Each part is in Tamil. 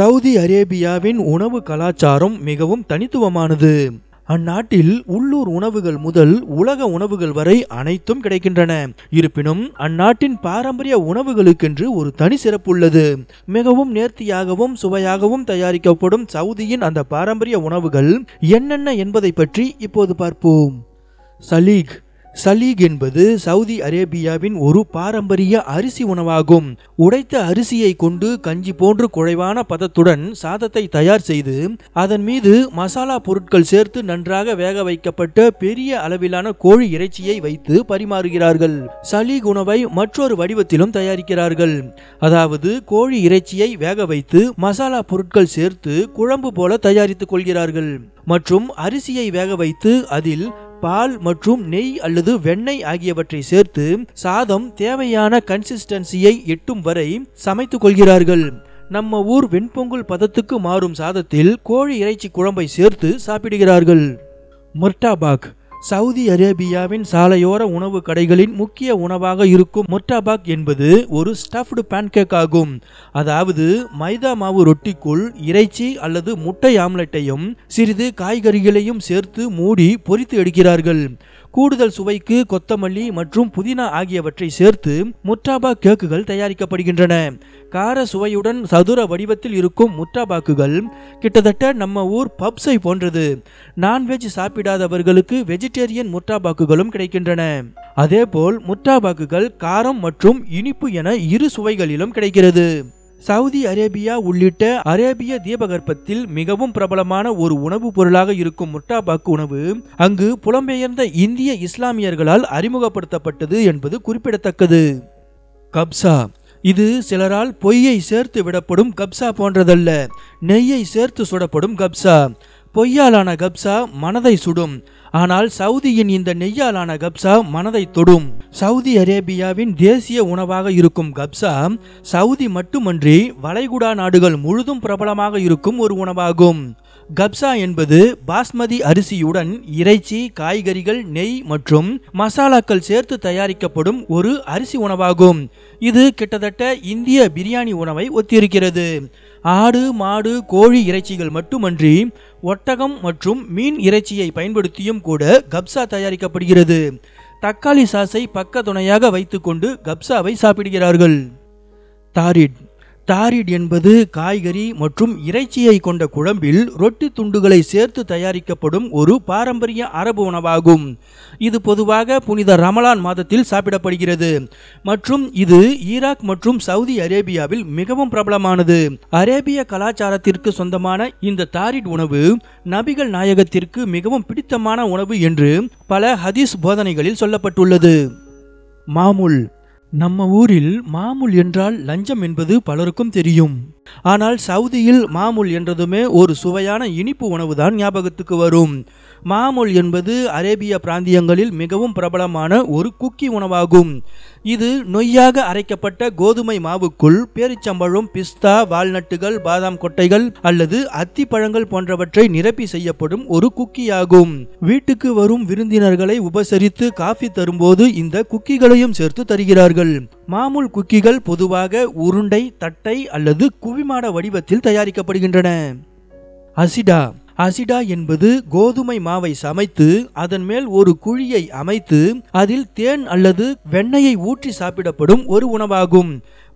சவுதி அரேபியாவின் உணவு கலாச்சாரம் மிகவும் தனித்துவமானது அந்நாட்டில் உள்ளூர் உணவுகள் முதல் உலக உணவுகள் வரை அனைத்தும் கிடைக்கின்றன இருப்பினும் அந்நாட்டின் பாரம்பரிய உணவுகளுக்கென்று ஒரு தனி சிறப்பு உள்ளது மிகவும் நேர்த்தியாகவும் சுவையாகவும் தயாரிக்கப்படும் சவுதியின் அந்த பாரம்பரிய உணவுகள் என்னென்ன என்பதை பற்றி இப்போது பார்ப்போம் சலீக் சலீக் என்பது சவுதி அரேபியாவின் ஒரு பாரம்பரிய அரிசி உணவாகும் உடைத்த அரிசியை கொண்டு கஞ்சி போன்று குறைவான பதத்துடன் சாதத்தை தயார் செய்து அதன் மீது மசாலா பொருட்கள் சேர்த்து நன்றாக வேக வைக்கப்பட்ட பெரிய அளவிலான கோழி இறைச்சியை வைத்து பரிமாறுகிறார்கள் சலீக் உணவை மற்றொரு வடிவத்திலும் தயாரிக்கிறார்கள் அதாவது கோழி இறைச்சியை வேக வைத்து மசாலா பொருட்கள் சேர்த்து குழம்பு போல தயாரித்துக் கொள்கிறார்கள் மற்றும் அரிசியை வேக வைத்து அதில் பால் மற்றும் நெய் அல்லது வெண்ணெய் ஆகியவற்றை சேர்த்து சாதம் தேவையான கன்சிஸ்டன்சியை எட்டும் வரை சமைத்து கொள்கிறார்கள் நம்ம ஊர் வெண்பொங்கல் பதத்துக்கு மாறும் சாதத்தில் கோழி இறைச்சி குழம்பை சேர்த்து சாப்பிடுகிறார்கள் மொர்டாபாக் சவுதி அரேபியாவின் சாலையோர உணவு கடைகளின் முக்கிய உணவாக இருக்கும் மொட்டாபாக் என்பது ஒரு ஸ்டஃப்டு பேன்கேக் ஆகும் அதாவது மைதா மாவு ரொட்டிக்குள் இறைச்சி அல்லது முட்டை ஆம்லெட்டையும் சிறிது காய்கறிகளையும் சேர்த்து மூடி பொறித்து எடுக்கிறார்கள் கூடுதல் சுவைக்கு கொத்தமல்லி மற்றும் புதினா ஆகியவற்றை சேர்த்து முட்டாபா கேக்குகள் தயாரிக்கப்படுகின்றன கார சுவையுடன் சதுர வடிவத்தில் இருக்கும் முட்டாபாக்குகள் கிட்டத்தட்ட நம்ம ஊர் பப்ஸை போன்றது நான்வெஜ் சாப்பிடாதவர்களுக்கு வெஜிடேரியன் முட்டாபாக்குகளும் கிடைக்கின்றன அதேபோல் முட்டாபாக்குகள் காரம் மற்றும் இனிப்பு என இரு சுவைகளிலும் கிடைக்கிறது சவுதி அரேபியா உள்ளிட்ட அரேபிய தீபகற்பத்தில் மிகவும் பிரபலமான ஒரு உணவுப் பொருளாக இருக்கும் முட்டாபாக்கு உணவு அங்கு புலம்பெயர்ந்த இந்திய இஸ்லாமியர்களால் அறிமுகப்படுத்தப்பட்டது என்பது குறிப்பிடத்தக்கது கப்சா இது சிலரால் பொய்யை சேர்த்து விடப்படும் கப்சா போன்றதல்ல நெய்யை சேர்த்து சுடப்படும் கப்சா பொய்யாலான கப்சா மனதை சுடும் ஆனால் சவுதியின் இந்த நெய்யாலான கப்சா மனதை தொடும் சவுதி அரேபியாவின் தேசிய உணவாக இருக்கும் கப்சா சவுதி மட்டுமன்றி வளைகுடா நாடுகள் முழுதும் பிரபலமாக இருக்கும் ஒரு உணவாகும் கப்சா என்பது பாஸ்மதி அரிசியுடன் இறைச்சி காய்கறிகள் நெய் மற்றும் மசாலாக்கள் சேர்த்து தயாரிக்கப்படும் ஒரு அரிசி உணவாகும் இது கிட்டத்தட்ட இந்திய பிரியாணி உணவை ஒத்திருக்கிறது ஆடு மாடு கோழி இறைச்சிகள் மட்டுமன்றி ஒட்டகம் மற்றும் மீன் இறைச்சியை பயன்படுத்தியும் கூட கப்சா தயாரிக்கப்படுகிறது தக்காளி சாஸை பக்க துணையாக வைத்துக்கொண்டு கப்சாவை சாப்பிடுகிறார்கள் தாரிட் தாரிட் என்பது காய்கறி மற்றும் இறைச்சியை கொண்ட குழம்பில் ரொட்டி துண்டுகளை சேர்த்து தயாரிக்கப்படும் ஒரு பாரம்பரிய அரபு உணவாகும் இது பொதுவாக புனித ரமலான் மாதத்தில் சாப்பிடப்படுகிறது மற்றும் இது ஈராக் மற்றும் சவுதி அரேபியாவில் மிகவும் பிரபலமானது அரேபிய கலாச்சாரத்திற்கு சொந்தமான இந்த தாரிட் உணவு நபிகள் நாயகத்திற்கு மிகவும் பிடித்தமான உணவு என்று பல ஹதீஸ் போதனைகளில் சொல்லப்பட்டுள்ளது மாமுல் நம்ம ஊரில் மாமூல் என்றால் லஞ்சம் என்பது பலருக்கும் தெரியும் ஆனால் சவுதியில் மாமூல் என்றதுமே ஒரு சுவையான இனிப்பு உணவுதான் ஞாபகத்துக்கு வரும் மாமுல் என்பது அரேபிய பிராந்தியங்களில் மிகவும் பிரபலமான ஒரு குக்கி உணவாகும் இது நொய்யாக அரைக்கப்பட்ட கோதுமை மாவுக்குள் பேரிச்சம்பழம் பிஸ்தா வால்நட்டுகள் பாதாம் கொட்டைகள் அல்லது அத்திப்பழங்கள் போன்றவற்றை நிரப்பி செய்யப்படும் ஒரு குக்கி ஆகும் வீட்டுக்கு வரும் விருந்தினர்களை உபசரித்து காஃபி தரும்போது இந்த குக்கிகளையும் சேர்த்து தருகிறார்கள் மாமூல் குக்கிகள் பொதுவாக உருண்டை தட்டை அல்லது குவிமாட வடிவத்தில் தயாரிக்கப்படுகின்றன அசிடா அசிடா என்பது கோதுமை மாவை சமைத்து அதன் மேல் ஒரு குழியை அமைத்து அதில் தேன் அல்லது வெண்ணெயை ஊற்றி சாப்பிடப்படும் ஒரு உணவாகும்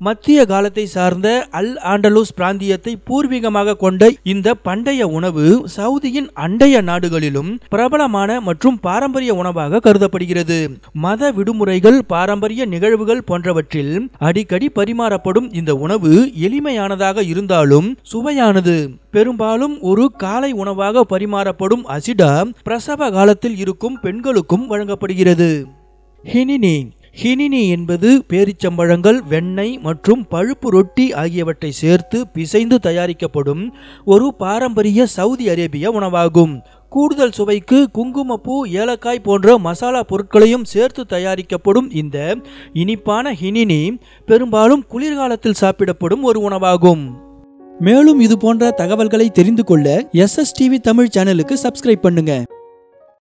மத்திய காலத்தை சார்ந்த அல் ஆண்டலூஸ் பிராந்தியத்தை பூர்வீகமாக கொண்ட இந்த பண்டைய உணவு சவுதியின் அண்டைய நாடுகளிலும் பிரபலமான மற்றும் பாரம்பரிய உணவாக கருதப்படுகிறது மத விடுமுறைகள் பாரம்பரிய நிகழ்வுகள் போன்றவற்றில் அடிக்கடி பரிமாறப்படும் இந்த உணவு எளிமையானதாக இருந்தாலும் சுவையானது பெரும்பாலும் ஒரு காலை உணவாக பரிமாறப்படும் அசிடா பிரசவ காலத்தில் இருக்கும் பெண்களுக்கும் வழங்கப்படுகிறது ஹினினி ஹினினி என்பது பேரிச்சம்பழங்கள் வெண்ணெய் மற்றும் பழுப்பு ரொட்டி ஆகியவற்றை சேர்த்து பிசைந்து தயாரிக்கப்படும் ஒரு பாரம்பரிய சவுதி அரேபிய உணவாகும் கூடுதல் சுவைக்கு குங்குமப்பூ ஏலக்காய் போன்ற மசாலா பொருட்களையும் சேர்த்து தயாரிக்கப்படும் இந்த இனிப்பான ஹினினி பெரும்பாலும் குளிர்காலத்தில் சாப்பிடப்படும் ஒரு உணவாகும் மேலும் இது போன்ற தகவல்களை தெரிந்து கொள்ள எஸ்எஸ்டிவி தமிழ் சேனலுக்கு சப்ஸ்கிரைப் பண்ணுங்கள்